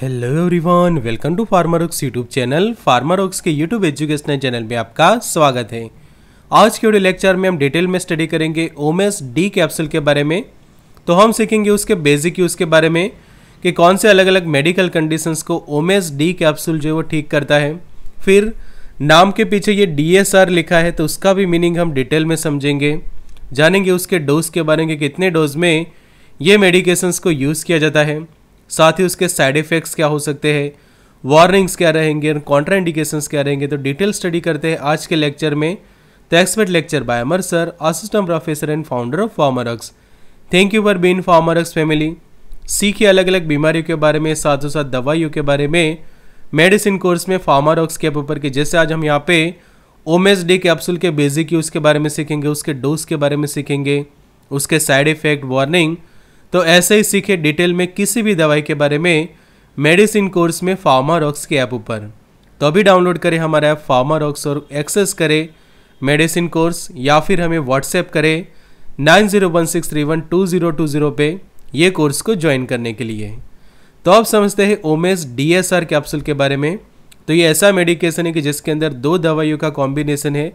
hello everyone welcome to Pharmarox YouTube channel Pharmarox के YouTube educational channel में आपका स्वागत है आज के वीडियो लेक्चर में हम डिटेल में स्टडी करेंगे ओमेस डी कैप्सूल के बारे में तो हम सीखेंगे उसके बेसिक यूज़ के बारे में कि कौन से अलग अलग मेडिकल कंडीशंस को ओमेस डी कैप्सूल जो है वो ठीक करता है फिर नाम के पीछे ये डी लिखा है तो उसका भी मीनिंग हम डिटेल में समझेंगे जानेंगे उसके डोज के बारे में कितने डोज में ये मेडिकेशंस को यूज़ किया जाता है साथ ही उसके साइड इफ़ेक्ट्स क्या हो सकते हैं वार्निंग्स क्या रहेंगे और क्या रहेंगे तो डिटेल स्टडी करते हैं आज के लेक्चर में the expert lecture by Amar sir assistant professor and founder of Pharmarox thank you for being Pharmarox family सीखे अलग अलग बीमारियों के बारे में साथ ही साथ दवाइयों के बारे में मेडिसिन कोर्स में फार्मारॉक्स के पेपर के जैसे आज हम यहाँ पे ओमेस डी कैप्सूल के बेसिक यूज़ के बारे में सीखेंगे उसके डोज के बारे में सीखेंगे उसके साइड इफेक्ट वार्निंग तो ऐसे ही सीखे डिटेल में किसी भी दवाई के बारे में मेडिसिन कोर्स में फार्मा रॉक्स के ऐप ऊपर तो अभी डाउनलोड करें हमारा ऐप फार्मा रॉक्स और एक्सेस करें मेडिसिन कोर्स या फिर हमें व्हाट्सएप करें nine zero one six three one two zero two zero पे ये कोर्स को ज्वाइन करने के लिए तो अब समझते हैं Omez D S R capsule के बारे में तो ये ऐसा मेडिकेशन है कि जिसके अंदर दो दवाइयों का कॉम्बिनेशन है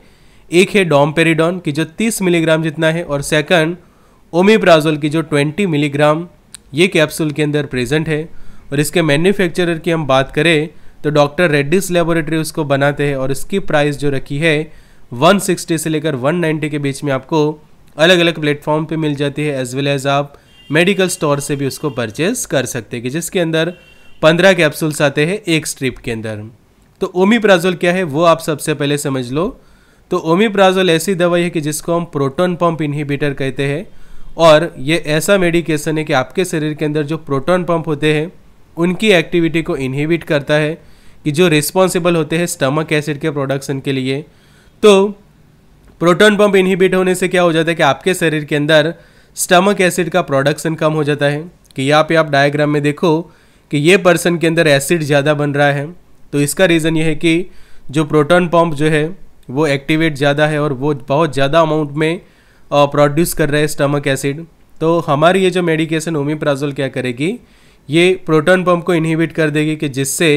एक है पेरीडॉन की जो 30 मिलीग्राम जितना है और सेकंड ओमिप्राजोल की जो 20 मिलीग्राम ये कैप्सूल के अंदर प्रेजेंट है और इसके मैन्युफैक्चरर की हम बात करें तो डॉक्टर रेड्डीज लेबोरेटरी उसको बनाते हैं और इसकी प्राइस जो रखी है 160 से लेकर 190 के बीच में आपको अलग अलग प्लेटफॉर्म पे मिल जाती है एज वेल एज आप मेडिकल स्टोर से भी उसको परचेज कर सकते हैं कि जिसके अंदर पंद्रह कैप्सूल्स आते हैं एक स्ट्रिप के अंदर तो ओमिप्राजोल क्या है वो आप सबसे पहले समझ लो तो ओमीप्राजोल ऐसी दवाई है कि जिसको हम प्रोटोन पंप इनहिबिटर कहते हैं और ये ऐसा मेडिकेशन है कि आपके शरीर के अंदर जो प्रोटॉन पंप होते हैं उनकी एक्टिविटी को इनहिबिट करता है कि जो रिस्पॉन्सिबल होते हैं स्टमक एसिड के प्रोडक्शन के लिए तो प्रोटॉन पंप इनहिबिट होने से क्या हो जाता है कि आपके शरीर के अंदर स्टमक एसिड का प्रोडक्शन कम हो जाता है कि यहाँ पे आप डायग्राम में देखो कि ये पर्सन के अंदर एसिड ज़्यादा बन रहा है तो इसका रीज़न ये है कि जो प्रोटॉन पंप जो है वो एक्टिवेट ज़्यादा है और वो बहुत ज़्यादा अमाउंट में प्रोड्यूस कर रहा है स्टमक एसिड तो हमारी ये जो मेडिकेशन ओमिप्राजोल क्या करेगी ये प्रोटोन पम्प को इनहिबिट कर देगी कि जिससे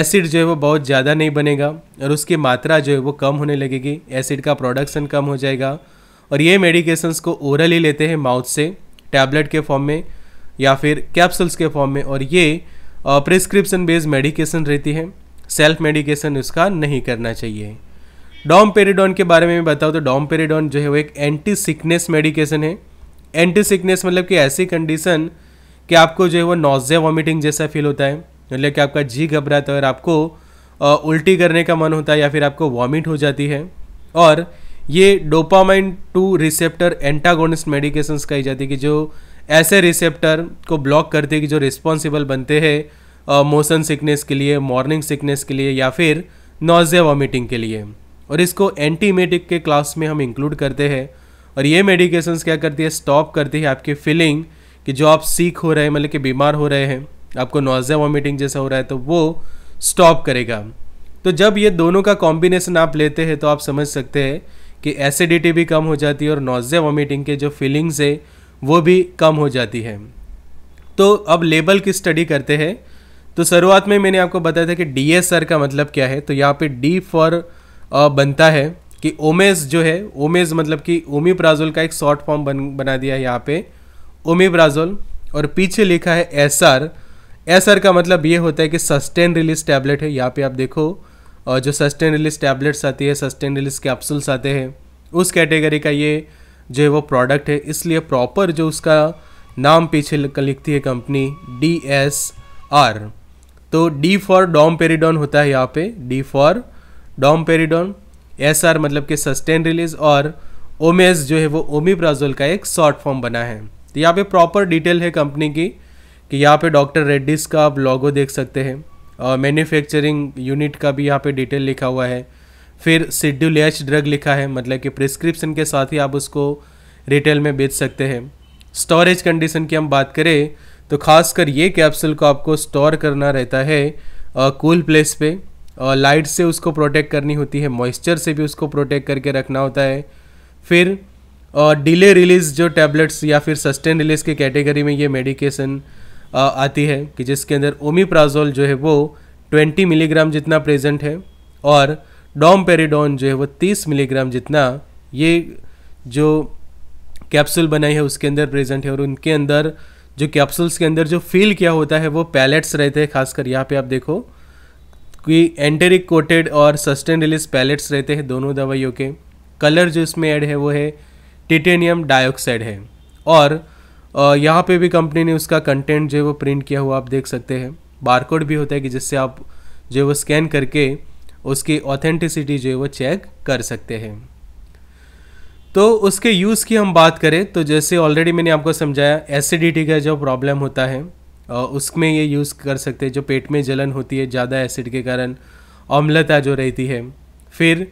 एसिड जो है वो बहुत ज़्यादा नहीं बनेगा और उसकी मात्रा जो है वो कम होने लगेगी एसिड का प्रोडक्शन कम हो जाएगा और ये मेडिकेशंस को ओरल ही लेते हैं माउथ से टैबलेट के फॉर्म में या फिर कैप्सूल्स के फॉर्म में और ये प्रिस्क्रिप्शन बेस्ड मेडिकेशन रहती है सेल्फ मेडिकेशन उसका नहीं करना चाहिए डॉम पेरिडॉन के बारे में बताऊँ तो डॉम पेरिडॉन जो है वो एक एंटी सिकनेस मेडिकेशन है एंटी सिकनेस मतलब कि ऐसी कंडीशन कि आपको जो है वो नोजिया वॉमिटिंग जैसा फील होता है मतलब कि आपका जी घबराता है और आपको उल्टी करने का मन होता है या फिर आपको वॉमिट हो जाती है और ये dopamine two receptor antagonist medications कही जाती है कि जो ऐसे रिसेप्टर को ब्लॉक करते हैं कि जो रिस्पॉन्सिबल बनते हैं मोशन सिकनेस के लिए मॉर्निंग सिकनेस के लिए या फिर नोजिया वॉमिटिंग के लिए और इसको एंटीमेटिक के क्लास में हम इंक्लूड करते हैं और ये मेडिकेशंस क्या करती है स्टॉप करती है आपकी फीलिंग कि जो आप सीख हो रहे हैं मतलब कि बीमार हो रहे हैं आपको नोजिया वॉमिटिंग जैसा हो रहा है तो वो स्टॉप करेगा तो जब ये दोनों का कॉम्बिनेशन आप लेते हैं तो आप समझ सकते हैं कि एसिडिटी भी कम हो जाती है और नोजिया वॉमिटिंग के जो फीलिंग्स है वो भी कम हो जाती है तो अब लेबल की स्टडी करते हैं तो शुरुआत में मैंने आपको बताया था कि डी का मतलब क्या है तो यहाँ पे डी फॉर बनता है कि ओमेज जो है ओमेज मतलब कि ओमीप्राजोल का एक शॉर्ट फॉर्म बन बना दिया है यहाँ पे ओमीप्राजोल और पीछे लिखा है एस आर एस आर का मतलब ये होता है कि सस्टेन रिलीज टैबलेट है यहाँ पे आप देखो और जो सस्टेन रिलीज टैबलेट्स आती है सस्टेन रिलीज कैप्सूल्स आते हैं उस कैटेगरी का ये जो है वो प्रोडक्ट है इसलिए प्रॉपर जो उसका नाम पीछे लिखती है कंपनी डी एस आर तो डी फॉर डॉम पेरीडॉन होता है यहाँ पे D for peridone S R मतलब कि सस्टेन रिलीज और ओमेज जो है वो ओमीप्राजोल का एक शॉर्ट फॉर्म बना है तो यहाँ पे प्रॉपर डिटेल है कंपनी की कि यहाँ पे डॉक्टर रेड्डीज़ का आप लॉगो देख सकते हैं और मैन्युफैक्चरिंग यूनिट का भी यहाँ पे डिटेल लिखा हुआ है फिर शेड्यूल एच ड्रग लिखा है मतलब कि प्रिस्क्रिप्शन के साथ ही आप उसको रिटेल में बेच सकते हैं स्टोरेज कंडीशन की हम बात करें तो खासकर ये कैप्सूल को आपको स्टोर करना रहता है कूल प्लेस पे लाइट से उसको प्रोटेक्ट करनी होती है मॉइस्चर से भी उसको प्रोटेक्ट करके रखना होता है फिर डिले रिलीज जो टैबलेट्स या फिर सस्टेन रिलीज के कैटेगरी में ये मेडिकेशन आती है कि जिसके अंदर ओमीप्राजोल जो है वो 20 मिलीग्राम जितना प्रेजेंट है और डॉम पेरीडोन जो है वो 30 मिलीग्राम जितना ये जो कैप्सूल बनाई है उसके अंदर प्रेजेंट है और उनके अंदर जो कैप्सूल्स के अंदर जो फील किया होता है वो पैलेट्स रहते हैं खासकर यहाँ पे आप देखो कि एंटेरिक कोटेड और सस्टेन रिलीज पैलेट्स रहते हैं दोनों दवाइयों के कलर जो इसमें ऐड है वो है टिटेनियम डाइऑक्साइड है और यहाँ पे भी कंपनी ने उसका कंटेंट जो है वो प्रिंट किया हुआ आप देख सकते हैं बारकोड भी होता है कि जिससे आप जो है वो स्कैन करके उसकी ऑथेंटिसिटी जो है वो चेक कर सकते हैं तो उसके यूज़ की हम बात करें तो जैसे ऑलरेडी मैंने आपको समझाया एसिडिटी का जो प्रॉब्लम होता है उसमें ये यूज़ कर सकते हैं जो पेट में जलन होती है ज़्यादा एसिड के कारण अम्लता जो रहती है फिर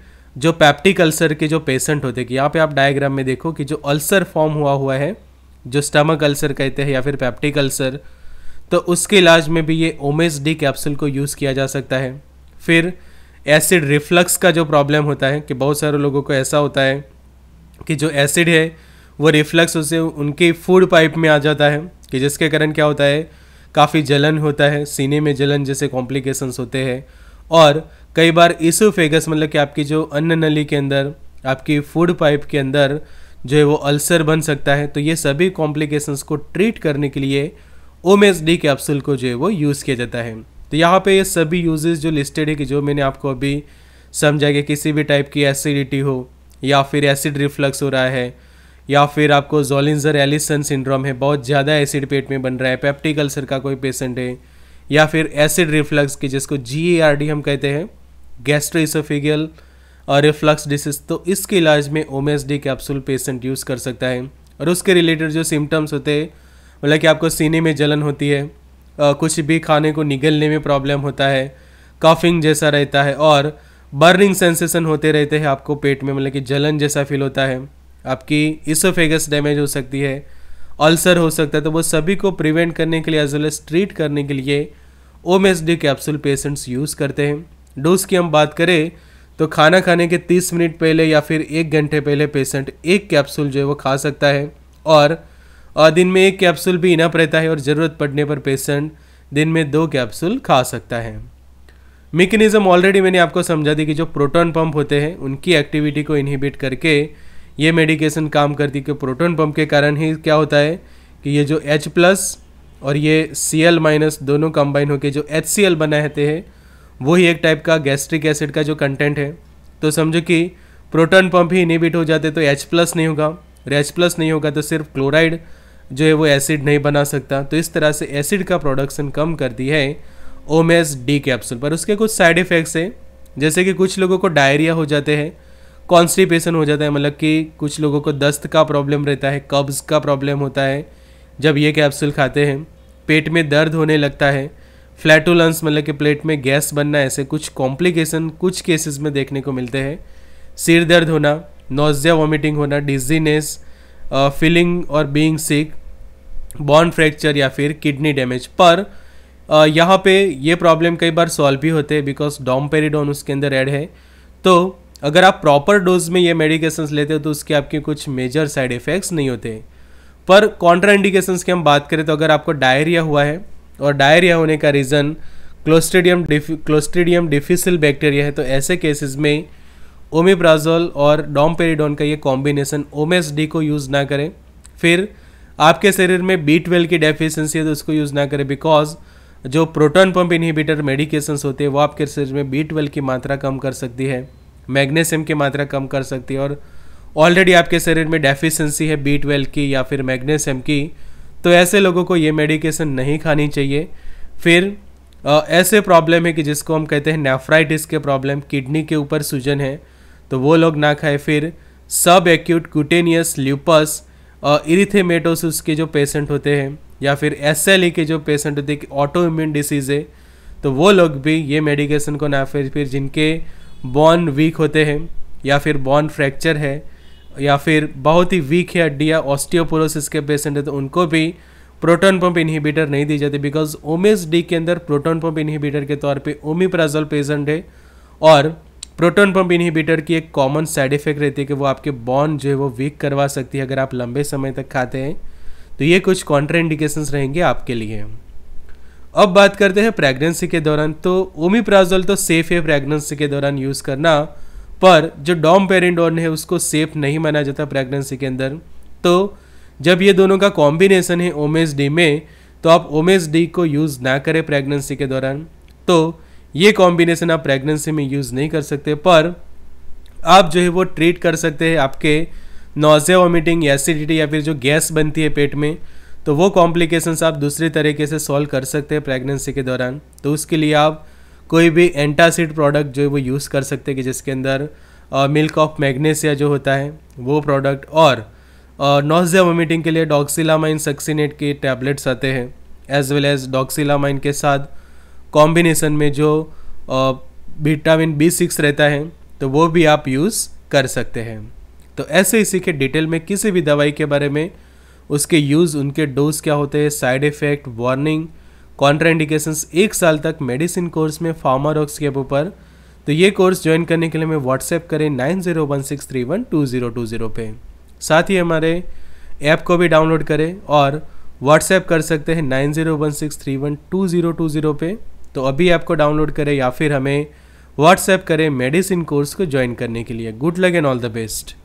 जो पैप्टिक अल्सर के जो पेशेंट होते हैं कि यहाँ पे आप डायग्राम में देखो कि जो अल्सर फॉर्म हुआ हुआ है जो स्टमक अल्सर कहते हैं या फिर पैप्टिक अल्सर तो उसके इलाज में भी ये ओमेस डी कैप्सूल को यूज़ किया जा सकता है फिर एसिड रिफ्लक्स का जो प्रॉब्लम होता है कि बहुत सारे लोगों को ऐसा होता है कि जो एसिड है वो रिफ्लक्स उसे उनके फूड पाइप में आ जाता है कि जिसके कारण क्या होता है काफ़ी जलन होता है सीने में जलन जैसे कॉम्प्लिकेशंस होते हैं और कई बार फेगस मतलब कि आपकी जो अन्न नली के अंदर आपकी फूड पाइप के अंदर जो है वो अल्सर बन सकता है तो ये सभी कॉम्प्लिकेशंस को ट्रीट करने के लिए ओम एस डी कैप्सूल को जो है वो यूज़ किया जाता है तो यहाँ पे ये सभी यूजेस जो लिस्टेड है कि जो मैंने आपको अभी समझा कि किसी भी टाइप की एसिडिटी हो या फिर एसिड रिफ्लक्स हो रहा है या फिर आपको जोलिंजर एलिसन सिंड्रोम है बहुत ज़्यादा एसिड पेट में बन रहा है पेप्टिक अल्सर का कोई पेशेंट है या फिर एसिड रिफ्लक्स की जिसको जी हम कहते हैं गैस्ट्रोइसोफिगल और रिफ्लक्स डिसीज तो इसके इलाज में Omez D capsule patient use कर सकता है और उसके रिलेटेड जो सिम्टम्स होते हैं मतलब कि आपको सीने में जलन होती है आ, कुछ भी खाने को निगलने में प्रॉब्लम होता है कफिंग जैसा रहता है और बर्निंग सेंसेशन होते रहते हैं आपको पेट में मतलब कि जलन जैसा फील होता है आपकी इसोफेगस डैमेज हो सकती है अल्सर हो सकता है तो वो सभी को प्रिवेंट करने के लिए एज वेल एज ट्रीट करने के लिए Omez D capsule patients use करते हैं डोज की हम बात करें तो खाना खाने के 30 मिनट पहले या फिर एक घंटे पहले पेशेंट एक कैप्सूल जो है वो खा सकता है और, दिन में एक कैप्सूल भी इनप रहता है और ज़रूरत पड़ने पर पेशेंट दिन में दो कैप्सूल खा सकता है मेकेनिज़म ऑलरेडी मैंने आपको समझा दी कि जो प्रोटॉन पंप होते हैं उनकी एक्टिविटी को इनहिबिट करके ये मेडिकेशन काम करती है कि प्रोटोन पंप के कारण ही क्या होता है कि ये जो H प्लस और ये सी एल माइनस दोनों कंबाइन होकर जो एच सी एल बनाते हैं वही एक टाइप का गैस्ट्रिक एसिड का जो कंटेंट है तो समझो कि प्रोटोन पंप ही इनिबिट हो जाते तो एच प्लस नहीं होगा और एच प्लस नहीं होगा तो सिर्फ क्लोराइड जो है वो एसिड नहीं बना सकता तो इस तरह से एसिड का प्रोडक्शन कम करती है ओमेस डी कैप्सूल पर उसके कुछ साइड इफ़ेक्ट्स हैं जैसे कि कुछ लोगों को डायरिया हो जाते हैं कॉन्स्टिपेशन हो जाता है मतलब कि कुछ लोगों को दस्त का प्रॉब्लम रहता है कब्ज़ का प्रॉब्लम होता है जब ये कैप्सूल खाते हैं पेट में दर्द होने लगता है फ्लैटुलंस मतलब कि प्लेट में गैस बनना ऐसे कुछ कॉम्प्लिकेशन कुछ केसेस में देखने को मिलते हैं सिर दर्द होना नोजिया वॉमिटिंग होना डिजीनेस फीलिंग और बीइंग सिक बॉन फ्रैक्चर या फिर किडनी डैमेज पर यहाँ पे ये प्रॉब्लम कई बार सॉल्व भी होते हैं बिकॉज डॉमपेरिडोन उसके अंदर ऐड है तो अगर आप प्रॉपर डोज में ये मेडिकेशंस लेते हो तो उसके आपके कुछ मेजर साइड इफ़ेक्ट्स नहीं होते पर कॉन्ट्रा इंडिकेशंस की हम बात करें तो अगर आपको डायरिया हुआ है और डायरिया होने का reason Clostridium Clostridium difficile bacteria है तो ऐसे केसेस में ओमिप्राजोल और डोमपेरिडोन का ये कॉम्बिनेशन ओमेसडी को यूज़ ना करें फिर आपके शरीर में बी ट्वेल्व की डेफिशिएंसी है तो उसको यूज़ ना करें बिकॉज जो प्रोटॉन पंप इनहिबिटर मेडिकेशंस होते हैं वो आपके शरीर में बी ट्वेल्व की मात्रा कम कर सकती है मैग्नेशियम की मात्रा कम कर सकती है और ऑलरेडी आपके शरीर में डेफिशिएंसी है बी ट्वेल्व की या फिर मैग्नेशियम की तो ऐसे लोगों को ये मेडिकेशन नहीं खानी चाहिए फिर आ, ऐसे प्रॉब्लम है कि जिसको हम कहते हैं नेफ्राइटिस के प्रॉब्लम किडनी के ऊपर सूजन है तो वो लोग ना खाएँ फिर सब एक्यूट क्यूटेनियस ल्यूपस इरिथेमेटोसिस के जो पेशेंट होते हैं या फिर एस e के जो पेशेंट होते हैं ऑटो इम्यून डिसीज़ है तो वो लोग भी ये मेडिकेशन को ना फिर फिर जिनके बॉन वीक होते हैं या फिर बॉन फ्रैक्चर है या फिर बहुत ही वीक है हड्डियाँ ऑस्टियोपोरोसिस के पेशेंट है तो उनको भी प्रोटोन पंप इनहिबिटर नहीं दी जाती बिकॉज ओमेस डी के अंदर प्रोटोन पंप इनहिबिटर के तौर पे ओमिप्राजोल पेशेंट है और प्रोटोन पंप इनहिबिटर की एक कॉमन साइड इफेक्ट रहती है कि वो आपके बॉन जो है वो वीक करवा सकती है अगर आप लंबे समय तक खाते हैं तो ये कुछ कॉन्ट्रा रहेंगे आपके लिए अब बात करते हैं प्रेगनेंसी के दौरान तो ओमीप्राजोल तो सेफ़ है प्रेगनेंसी के दौरान यूज़ करना पर जो डॉम पेरेंडोन है उसको सेफ नहीं माना जाता प्रेगनेंसी के अंदर तो जब ये दोनों का कॉम्बिनेसन है ओमेस डी में तो आप ओमेस डी को यूज़ ना करें प्रेगनेंसी के दौरान तो ये कॉम्बिनेसन आप प्रेगनेंसी में यूज़ नहीं कर सकते पर आप जो है वो ट्रीट कर सकते हैं आपके नोज़े वॉमिटिंग एसिडिटी या फिर जो गैस बनती है पेट में तो वो कॉम्प्लिकेशंस आप दूसरे तरीके से सॉल्व कर सकते हैं प्रेगनेंसी के दौरान तो उसके लिए आप कोई भी एंटासिड प्रोडक्ट जो है वो यूज़ कर सकते हैं कि जिसके अंदर मिल्क ऑफ मैग्नेसिया जो होता है वो प्रोडक्ट और नोजिया वोमिटिंग के लिए डॉक्सिलामाइन सक्सीनेट के टैबलेट्स आते हैं एज वेल एज डॉक्सिलामाइन के साथ कॉम्बिनेशन में जो विटामिन बी सिक्स रहता है तो वो भी आप यूज़ कर सकते हैं तो ऐसे इसी के डिटेल में किसी भी दवाई के बारे में उसके यूज़ उनके डोज क्या होते हैं साइड इफ़ेक्ट वार्निंग कॉन्ट्राइंडिकेशंस एक साल तक मेडिसिन कोर्स में फार्मारॉक्स के ऊपर तो ये कोर्स ज्वाइन करने के लिए हमें व्हाट्सएप करें nine zero one six three one two zero two zero पे साथ ही हमारे ऐप को भी डाउनलोड करें और व्हाट्सएप कर सकते हैं nine zero one six three one two zero two zero पे तो अभी ऐप को डाउनलोड करें या फिर हमें व्हाट्सएप करें मेडिसिन कोर्स को ज्वाइन करने के लिए good luck and all the best